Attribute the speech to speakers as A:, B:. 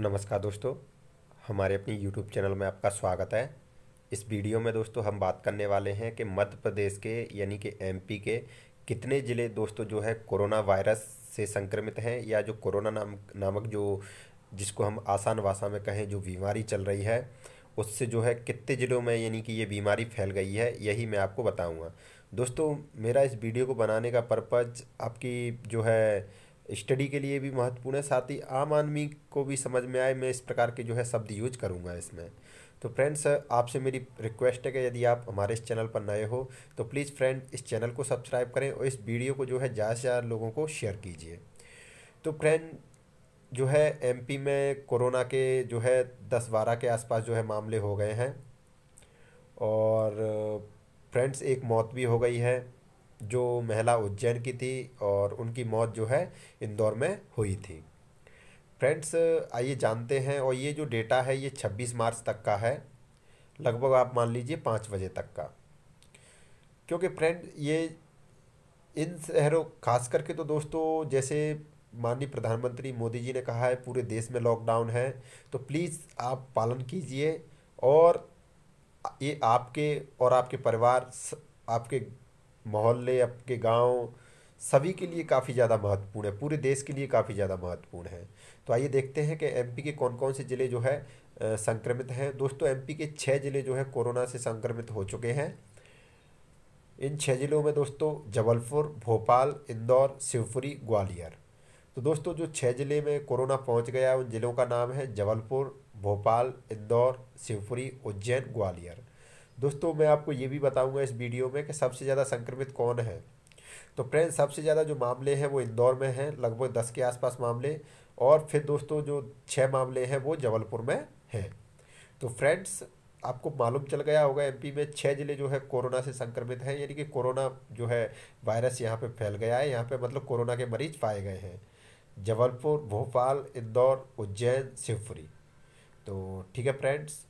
A: नमस्कार दोस्तों हमारे अपनी यूट्यूब चैनल में आपका स्वागत है इस वीडियो में दोस्तों हम बात करने वाले हैं कि मध्य प्रदेश के यानी कि एमपी के कितने ज़िले दोस्तों जो है कोरोना वायरस से संक्रमित हैं या जो कोरोना नाम नामक जो जिसको हम आसान भाषा में कहें जो बीमारी चल रही है उससे जो है कितने ज़िलों में यानी कि ये बीमारी फैल गई है यही मैं आपको बताऊँगा दोस्तों मेरा इस वीडियो को बनाने का पर्पज़ आपकी जो है स्टडी के लिए भी महत्वपूर्ण है साथ ही आम आदमी को भी समझ में आए मैं इस प्रकार के जो है शब्द यूज करूँगा इसमें तो फ्रेंड्स आपसे मेरी रिक्वेस्ट है कि यदि आप हमारे इस चैनल पर नए हो तो प्लीज़ फ्रेंड इस चैनल को सब्सक्राइब करें और इस वीडियो को जो है ज़्यादा से ज़्यादा लोगों को शेयर कीजिए तो फ्रेंड जो है एमपी में कोरोना के जो है दस बारह के आसपास जो है मामले हो गए हैं और फ्रेंड्स एक मौत भी हो गई है जो महिला उज्जैन की थी और उनकी मौत जो है इंदौर में हुई थी फ्रेंड्स आइए जानते हैं और ये जो डेटा है ये 26 मार्च तक का है लगभग आप मान लीजिए पाँच बजे तक का क्योंकि फ्रेंड ये इन शहरों खास करके तो दोस्तों जैसे माननीय प्रधानमंत्री मोदी जी ने कहा है पूरे देश में लॉकडाउन है तो प्लीज़ आप पालन कीजिए और ये आपके और आपके परिवार आपके मोहल्ले आपके गांव सभी के लिए काफ़ी ज़्यादा महत्वपूर्ण है पूरे देश के लिए काफ़ी ज़्यादा महत्वपूर्ण है तो आइए देखते हैं कि एमपी के कौन कौन से ज़िले जो है संक्रमित हैं दोस्तों एमपी के छः ज़िले जो है कोरोना से संक्रमित हो चुके हैं इन छः ज़िलों में दोस्तों जबलपुर भोपाल इंदौर शिवपुरी ग्वालियर तो दोस्तों जो छः ज़िले में कोरोना पहुंच गया उन ज़िलों का नाम है जबलपुर भोपाल इंदौर शिवपुरी उज्जैन ग्वालियर दोस्तों मैं आपको ये भी बताऊंगा इस वीडियो में कि सबसे ज़्यादा संक्रमित कौन है तो फ्रेंड सबसे ज़्यादा जो मामले हैं वो इंदौर में हैं लगभग दस के आसपास मामले और फिर दोस्तों जो छः मामले हैं वो जबलपुर में हैं तो फ्रेंड्स आपको मालूम चल गया होगा एमपी में छः ज़िले जो है कोरोना से संक्रमित हैं यानी कि कोरोना जो है वायरस यहाँ पे फैल गया है यहाँ पे मतलब कोरोना के मरीज पाए गए हैं जबलपुर भोपाल इंदौर उज्जैन शिवपुरी तो ठीक है फ्रेंड्स